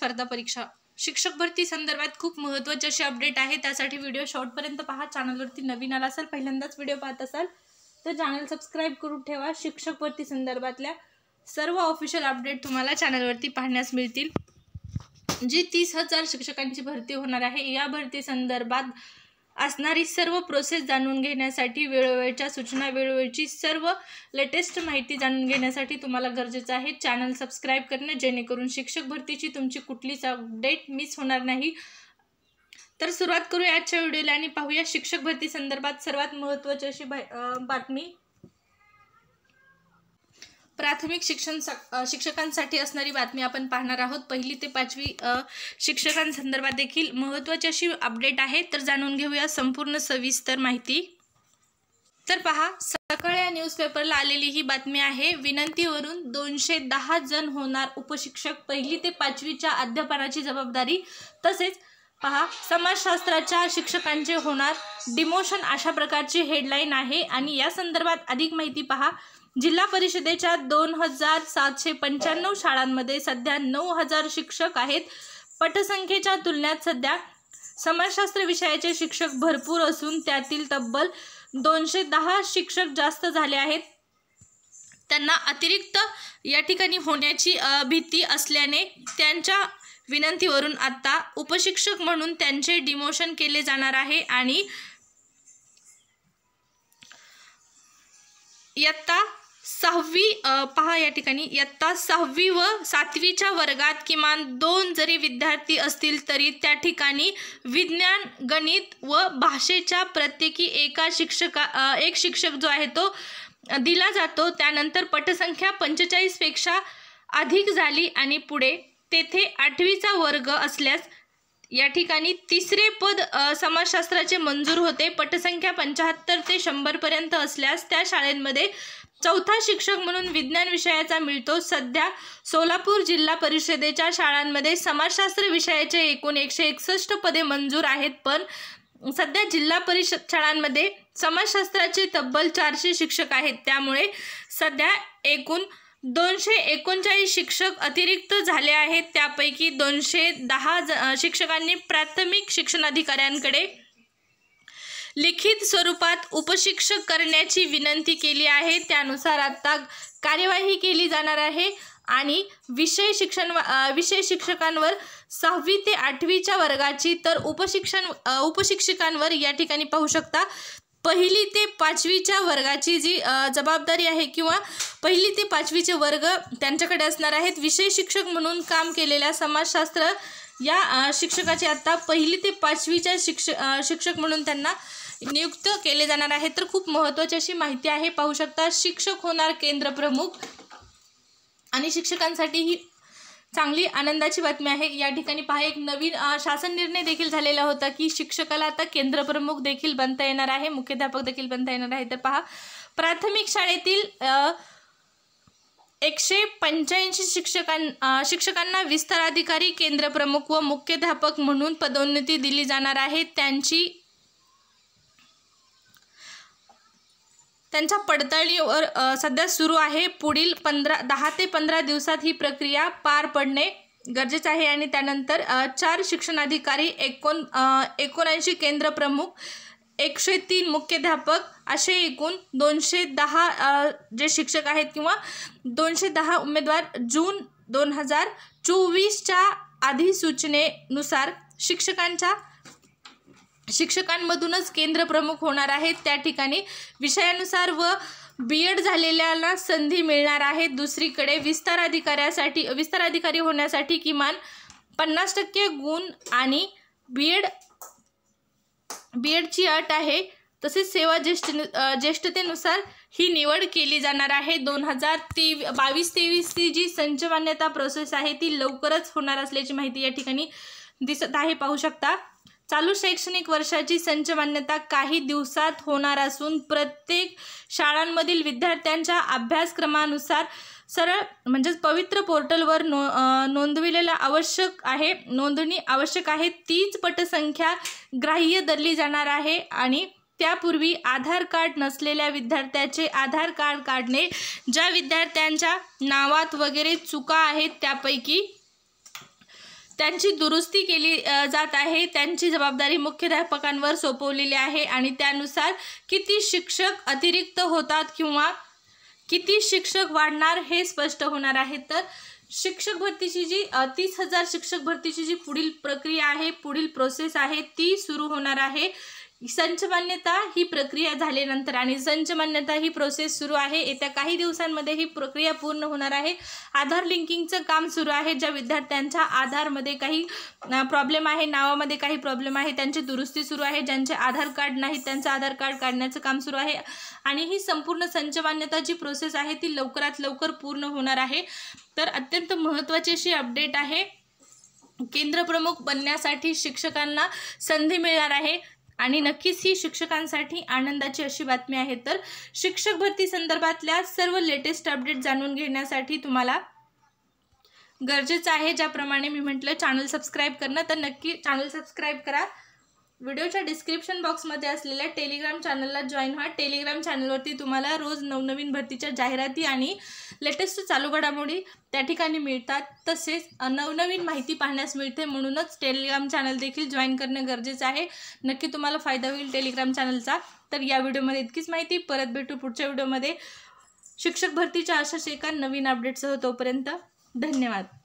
स्पर्धा परीक्षा शिक्षक भरती संदर्भात खूप महत्त्वाचे असे अपडेट आहे त्यासाठी व्हिडिओ शॉर्टपर्यंत पहा चॅनलवरती नवीन आला असाल पहिल्यांदाच व्हिडिओ पाहत असाल तर चॅनल सबस्क्राईब करून ठेवा शिक्षक भरती संदर्भातल्या सर्व ऑफिशियल अपडेट तुम्हाला चॅनलवरती पाहण्यास मिळतील जी तीस हजार शिक्षकांची भरती होणार आहे या भरती संदर्भात असणारी सर्व प्रोसेस जाणून घेण्यासाठी वेळोवेळच्या सूचना वेळोवेळची सर्व लेटेस्ट माहिती जाणून घेण्यासाठी तुम्हाला गरजेचं आहे चॅनल सबस्क्राईब करणं जेणेकरून शिक्षक भरतीची तुमची कुठलीच अपडेट मिस होणार नाही तर सुरुवात करूया आजच्या व्हिडिओला आणि पाहूया शिक्षक भरती संदर्भात सर्वात महत्त्वाची अशी बातमी प्राथमिक शिक्षण शिक्षकांसाठी असणारी बातमी आपण पाहणार आहोत पहिली ते पाचवी शिक्षकांसंदर्भात देखील महत्त्वाची अशी अपडेट आहे तर जाणून घेऊया संपूर्ण सविस्तर माहिती तर पहा सकाळ या न्यूजपेपरला आलेली ही बातमी आहे विनंतीवरून दोनशे दहा जण होणार उपशिक्षक पहिली ते पाचवीच्या अध्यापनाची जबाबदारी तसेच पहा समाजशास्त्राच्या शिक्षकांचे होणार डिमोशन अशा प्रकारची हेडलाईन आहे आणि या संदर्भात अधिक माहिती पहा जिल्हा परिषदेच्या दोन हजार सातशे पंच्याण्णव शाळांमध्ये सध्या नऊ हजार शिक्षक आहेत पटसंख्येच्या तुलनेत सध्या समाजशास्त्र विषयाचे शिक्षक भरपूर असून त्यातील तब्बल दोनशे दहा शिक्षक जास्त झाले आहेत त्यांना अतिरिक्त या ठिकाणी होण्याची भीती असल्याने त्यांच्या विनंतीवरून आत्ता उपशिक्षक म्हणून त्यांचे डिमोशन केले जाणार आहे आणि इयत्ता सहावी पहा या ठिकाणी इयत्ता सहावी व सातवीच्या वर्गात किमान दोन जरी विद्यार्थी असतील तरी त्या ठिकाणी विज्ञान गणित व भाषेच्या प्रत्येकी एका शिक्षका एक शिक्षक जो आहे तो दिला जातो त्यानंतर पटसंख्या पंचेचाळीसपेक्षा अधिक झाली आणि पुढे तेथे आठवीचा वर्ग असल्यास या ठिकाणी तिसरे पद समाजशास्त्राचे मंजूर होते पटसंख्या पंचाहत्तर ते शंभरपर्यंत असल्यास त्या शाळेंमध्ये चौथा शिक्षक म्हणून विज्ञान विषयाचा मिळतो सध्या सोलापूर जिल्हा परिषदेच्या शाळांमध्ये समाजशास्त्र विषयाचे एकूण एकशे एकसष्ट पदे मंजूर आहेत पण सध्या जिल्हा परिषद शाळांमध्ये समाजशास्त्राचे तब्बल चारशे शिक्षक आहेत त्यामुळे सध्या एकूण दोनशे एकोणचाळीस शिक्षक अतिरिक्त झाले आहेत त्यापैकी दोनशे दहा ज शिक्षकांनी प्राथमिक शिक्षणाधिकाऱ्यांकडे लिखित स्वरूपात उपशिक्षक करण्याची विनंती केली आहे त्यानुसार आता कार्यवाही केली जाणार आहे आणि विषय शिक्षण विषय शिक्षकांवर सहावी ते आठवीच्या वर्गाची तर उपशिक्षण उपशिक्षकांवर या ठिकाणी पाहू शकता पहिली ते पाचवीच्या वर्गाची जी जबाबदारी आहे किंवा पहिली ते पाचवीचे वर्ग त्यांच्याकडे असणार आहेत विषय शिक्षक म्हणून काम केलेल्या समाजशास्त्र या शिक्षकाचे आता पहिली ते पाचवीच्या शिक्ष शिक्षक म्हणून त्यांना नियुक्त केले जाणार आहे तर खूप महत्त्वाची अशी माहिती आहे पाहू शकता शिक्षक होणार केंद्र प्रमुख आणि शिक्षकांसाठी ही चांगली आनंदाची बातमी आहे या ठिकाणी पहा एक नवीन शासन निर्णय देखील झालेला होता की शिक्षकाला आता केंद्रप्रमुख देखील बनता येणार आहे मुख्याध्यापक देखील बनता येणार आहे तर पहा प्राथमिक शाळेतील एकशे पंच्याऐंशी शिक्षकां शिक्षकांना विस्तार केंद्रप्रमुख व मुख्याध्यापक म्हणून पदोन्नती दिली जाणार आहे त्यांची त्यांच्या पडताळणीवर सध्या सुरू आहे पुढील पंधरा दहा ते पंधरा दिवसात ही प्रक्रिया पार पडणे गरजेचे आहे आणि त्यानंतर चार शिक्षणाधिकारी एकोण एकोणऐंशी केंद्रप्रमुख एकशे तीन मुख्याध्यापक असे एकूण दोनशे दहा जे शिक्षक आहेत किंवा दोनशे दहा उमेदवार जून दोन हजार चोवीसच्या अधिसूचनेनुसार शिक्षकांच्या शिक्षकांमधूनच केंद्रप्रमुख होणार आहेत त्या ठिकाणी विषयानुसार व बी एड झालेल्याला संधी मिळणार आहे दुसरीकडे विस्तार अधिकाऱ्यासाठी विस्तार अधिकारी होण्यासाठी किमान पन्नास टक्के गुण आणि बी एड बी एडची अट आहे तसेच सेवा ज्येष्ठ ज्येष्ठतेनुसार ही निवड केली जाणार आहे दोन हजार तेवी बावीस तेवीसची जी संचमान्यता प्रोसेस आहे ती लवकरच होणार असल्याची माहिती या ठिकाणी दिसत आहे पाहू शकता चालू शैक्षणिक वर्षाची संच मान्यता काही दिवसात होणार असून प्रत्येक शाळांमधील विद्यार्थ्यांच्या अभ्यासक्रमानुसार सरळ म्हणजेच पवित्र पोर्टलवर नो नोंदविलेला आवश्यक आहे नोंदणी आवश्यक आहे तीच पटसंख्या ग्राह्य धरली जाणार आहे आणि त्यापूर्वी आधार कार्ड नसलेल्या विद्यार्थ्याचे आधार कार्ड काढणे ज्या विद्यार्थ्यांच्या नावात वगैरे चुका आहेत त्यापैकी त्यांची दुरुस्ती केली जात आहे त्यांची जबाबदारी मुख्याध्यापकांवर सोपवलेली आहे आणि त्यानुसार किती शिक्षक अतिरिक्त होतात किंवा किती शिक्षक वाढणार हे स्पष्ट होणार आहे तर शिक्षक भरतीची जी तीस हजार शिक्षक भरतीची जी पुढील प्रक्रिया आहे पुढील प्रोसेस आहे ती सुरू होणार आहे संच मान्यता ही प्रक्रिया झाल्यानंतर आणि संच मान्यता ही प्रोसेस सुरू आहे येत्या काही दिवसांमध्ये ही प्रक्रिया पूर्ण होणार आहे आधार लिंकिंगचं काम सुरू आहे ज्या विद्यार्थ्यांच्या आधारमध्ये काही प्रॉब्लेम आहे नावामध्ये काही प्रॉब्लेम आहे त्यांची दुरुस्ती सुरू आहे ज्यांचे आधार कार्ड नाहीत त्यांचं आधार कार्ड काढण्याचं काम सुरू आहे आणि ही संपूर्ण संच मान्यता जी प्रोसेस आहे ती लवकरात लवकर पूर्ण होणार आहे तर अत्यंत महत्त्वाची अशी अपडेट आहे केंद्रप्रमुख बनण्यासाठी शिक्षकांना संधी मिळणार आहे आणि नक्कीच ही शिक्षकांसाठी आनंदाची अशी बातमी आहे तर शिक्षक भरती संदर्भातल्या सर्व लेटेस्ट अपडेट जाणून घेण्यासाठी तुम्हाला गरजेचं आहे ज्याप्रमाणे मी म्हटलं चॅनल सबस्क्राईब करणं तर नक्की चॅनल सबस्क्राईब करा व्हिडिओच्या डिस्क्रिप्शन बॉक्समध्ये असलेल्या टेलिग्राम चॅनलला जॉईन व्हा टेलिग्राम चॅनलवरती तुम्हाला रोज नवनवीन भरतीच्या जाहिराती आणि लेटेस्ट चालू घडामोडी त्या ठिकाणी मिळतात तसेच नवनवीन माहिती पाहण्यास मिळते म्हणूनच टेलिग्राम चॅनल देखील जॉईन करणं गरजेचं आहे नक्की तुम्हाला फायदा होईल टेलिग्राम चॅनलचा तर या व्हिडिओमध्ये इतकीच माहिती परत भेटू पुढच्या व्हिडिओमध्ये शिक्षक भरतीच्या अशाच एका नवीन अपडेटसह तोपर्यंत धन्यवाद